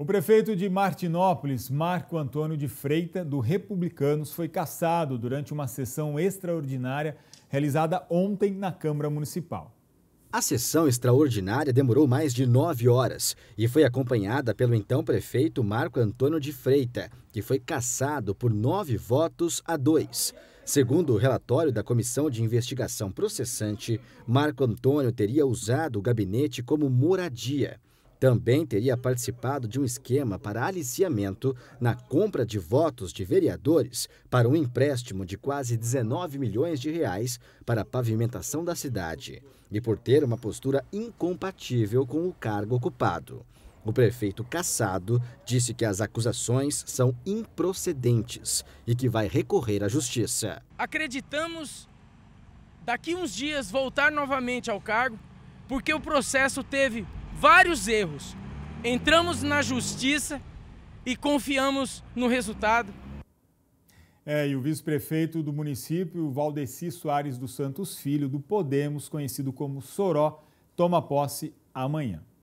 O prefeito de Martinópolis, Marco Antônio de Freita, do Republicanos, foi cassado durante uma sessão extraordinária realizada ontem na Câmara Municipal. A sessão extraordinária demorou mais de nove horas e foi acompanhada pelo então prefeito Marco Antônio de Freita, que foi cassado por nove votos a dois. Segundo o relatório da Comissão de Investigação Processante, Marco Antônio teria usado o gabinete como moradia. Também teria participado de um esquema para aliciamento na compra de votos de vereadores para um empréstimo de quase 19 milhões de reais para a pavimentação da cidade e por ter uma postura incompatível com o cargo ocupado. O prefeito Cassado disse que as acusações são improcedentes e que vai recorrer à justiça. Acreditamos daqui uns dias voltar novamente ao cargo, porque o processo teve vários erros, entramos na justiça e confiamos no resultado. É, e o vice-prefeito do município, Valdeci Soares dos Santos Filho, do Podemos, conhecido como Soró, toma posse amanhã.